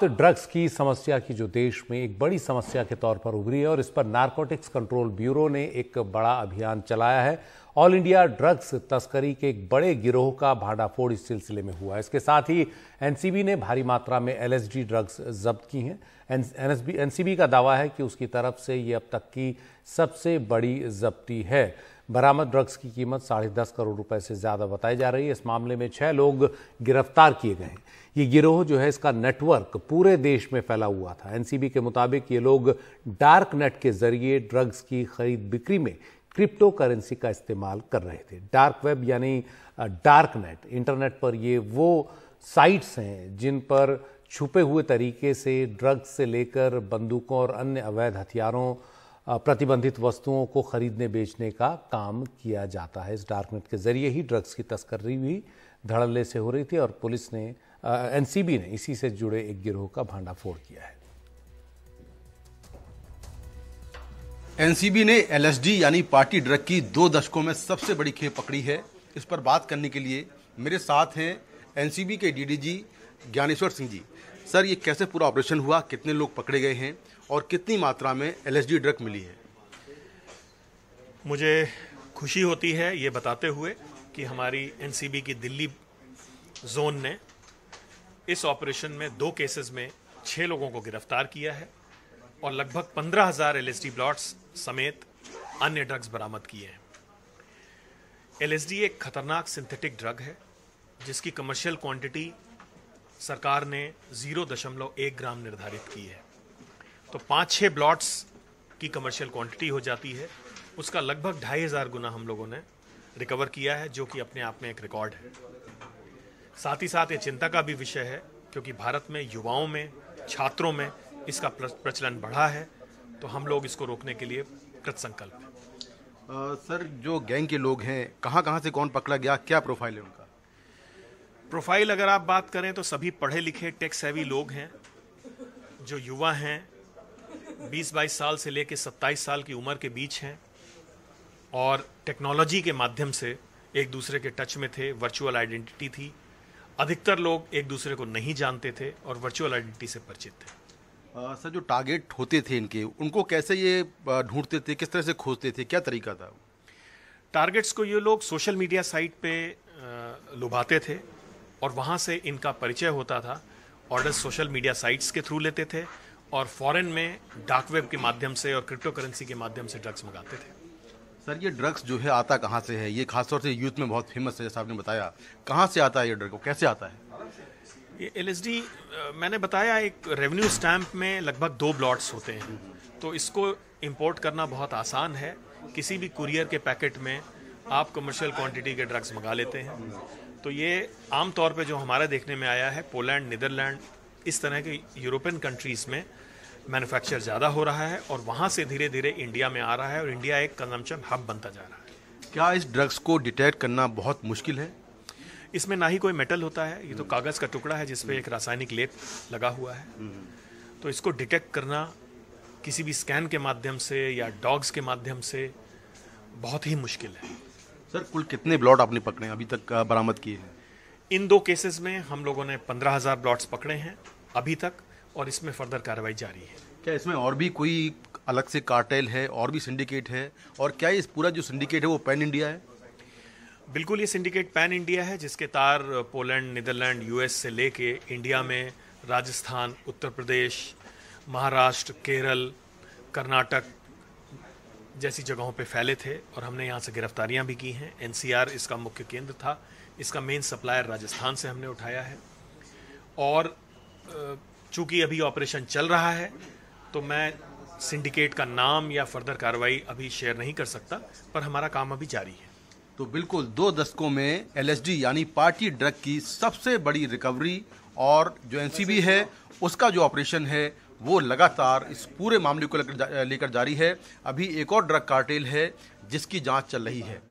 तो ड्रग्स की समस्या की जो देश में एक बड़ी समस्या के तौर पर उभरी है और इस पर नारकोटिक्स कंट्रोल ब्यूरो ने एक बड़ा अभियान चलाया है ऑल इंडिया ड्रग्स तस्करी के एक बड़े गिरोह का भांडाफोड़ इस सिलसिले में हुआ है इसके साथ ही एनसीबी ने भारी मात्रा में एलएसडी ड्रग्स जब्त की हैं एनसीबी का दावा है कि उसकी तरफ से ये अब तक की सबसे बड़ी जब्ती है बरामद ड्रग्स की कीमत साढ़े दस करोड़ रुपए से ज्यादा बताई जा रही है इस मामले में छह लोग गिरफ्तार किए गए हैं ये गिरोह जो है इसका नेटवर्क पूरे देश में फैला हुआ था एनसीबी के मुताबिक ये लोग डार्क नेट के जरिए ड्रग्स की खरीद बिक्री में क्रिप्टो करेंसी का इस्तेमाल कर रहे थे डार्क वेब यानी डार्क नेट इंटरनेट पर ये वो साइट्स हैं जिन पर छुपे हुए तरीके से ड्रग्स से लेकर बंदूकों और अन्य अवैध हथियारों प्रतिबंधित वस्तुओं को खरीदने बेचने का काम किया जाता है इस डार्कनेट के जरिए ही ड्रग्स की तस्करी भी धड़ल्ले से हो रही थी और पुलिस ने एनसीबी ने इसी से जुड़े एक गिरोह का भांडाफोड़ किया है एनसीबी ने एलएसडी यानी पार्टी ड्रग की दो दशकों में सबसे बड़ी खेप पकड़ी है इस पर बात करने के लिए मेरे साथ हैं एनसीबी के डीडीजी ज्ञानेश्वर सिंह जी सर ये कैसे पूरा ऑपरेशन हुआ कितने लोग पकड़े गए हैं और कितनी मात्रा में एलएसडी ड्रग मिली है मुझे खुशी होती है ये बताते हुए कि हमारी एनसीबी की दिल्ली जोन ने इस ऑपरेशन में दो केसेस में छः लोगों को गिरफ्तार किया है और लगभग पंद्रह हज़ार एल ब्लॉट्स समेत अन्य ड्रग्स बरामद किए हैं एल एक खतरनाक सिंथेटिक ड्रग है जिसकी कमर्शियल क्वांटिटी सरकार ने जीरो दशमलव एक ग्राम निर्धारित की है तो पाँच छः ब्लॉट्स की कमर्शियल क्वांटिटी हो जाती है उसका लगभग ढाई हज़ार गुना हम लोगों ने रिकवर किया है जो कि अपने आप में एक रिकॉर्ड है साथ ही साथ ये चिंता का भी विषय है क्योंकि भारत में युवाओं में छात्रों में इसका प्रचलन बढ़ा है तो हम लोग इसको रोकने के लिए कृतसंकल्प हैं सर जो गैंग के लोग हैं कहाँ कहाँ से कौन पकड़ा गया क्या प्रोफाइल है उनका प्रोफाइल अगर आप बात करें तो सभी पढ़े लिखे टेक्स हैवी लोग हैं जो युवा हैं बीस बाईस साल से लेकर सत्ताईस साल की उम्र के बीच हैं और टेक्नोलॉजी के माध्यम से एक दूसरे के टच में थे वर्चुअल आइडेंटिटी थी अधिकतर लोग एक दूसरे को नहीं जानते थे और वर्चुअल आइडेंटिटी से परिचित थे आ, सर जो टारगेट होते थे इनके उनको कैसे ये ढूंढते थे किस तरह से खोजते थे क्या तरीका था टारगेट्स को ये लोग सोशल मीडिया साइट पे लुभाते थे और वहाँ से इनका परिचय होता था ऑर्डर सोशल मीडिया साइट्स के थ्रू लेते थे और फॉरेन में डार्क वेब के माध्यम से और क्रिप्टो करेंसी के माध्यम से ड्रग्स मंगाते थे सर ये ड्रग्स जो है आता कहाँ से है ये खासतौर से यूथ में बहुत फेमस है जैसा आपने बताया कहाँ से आता है ये ड्रग कैसे आता है ये एल मैंने बताया एक रेवेन्यू स्टैम्प में लगभग दो ब्लॉट्स होते हैं तो इसको इम्पोर्ट करना बहुत आसान है किसी भी कुरियर के पैकेट में आप कमर्शियल क्वांटिटी के ड्रग्स मंगा लेते हैं तो ये आमतौर पे जो हमारा देखने में आया है पोलैंड नीदरलैंड इस तरह के यूरोपियन कंट्रीज़ में मैन्युफैक्चर ज़्यादा हो रहा है और वहाँ से धीरे धीरे इंडिया में आ रहा है और इंडिया एक कंजम्पशन हब बनता जा रहा है क्या इस ड्रग्स को डिटेक्ट करना बहुत मुश्किल है इसमें ना ही कोई मेटल होता है ये तो कागज़ का टुकड़ा है पर एक रासायनिक लेप लगा हुआ है हम्म। तो इसको डिटेक्ट करना किसी भी स्कैन के माध्यम से या डॉग्स के माध्यम से बहुत ही मुश्किल है सर कुल कितने ब्लॉट आपने पकड़े अभी तक बरामद किए हैं इन दो केसेस में हम लोगों ने पंद्रह हज़ार ब्लॉट्स पकड़े हैं अभी तक और इसमें फर्दर कार्रवाई जारी है क्या इसमें और भी कोई अलग से कार्टेल है और भी सिंडिकेट है और क्या इस पूरा जो सिंडिकेट है वो पैन इंडिया है बिल्कुल ये सिंडिकेट पैन इंडिया है जिसके तार पोलैंड नीदरलैंड यूएस से लेके इंडिया में राजस्थान उत्तर प्रदेश महाराष्ट्र केरल कर्नाटक जैसी जगहों पे फैले थे और हमने यहाँ से गिरफ्तारियाँ भी की हैं एनसीआर इसका मुख्य केंद्र था इसका मेन सप्लायर राजस्थान से हमने उठाया है और चूंकि अभी ऑपरेशन चल रहा है तो मैं सिंडिकेट का नाम या फर्दर कार्रवाई अभी शेयर नहीं कर सकता पर हमारा काम अभी जारी है तो बिल्कुल दो दशकों में एलएसडी यानी पार्टी ड्रग की सबसे बड़ी रिकवरी और जो एनसीबी है उसका जो ऑपरेशन है वो लगातार इस पूरे मामले को लेकर लेकर जारी है अभी एक और ड्रग कार्टेल है जिसकी जांच चल रही है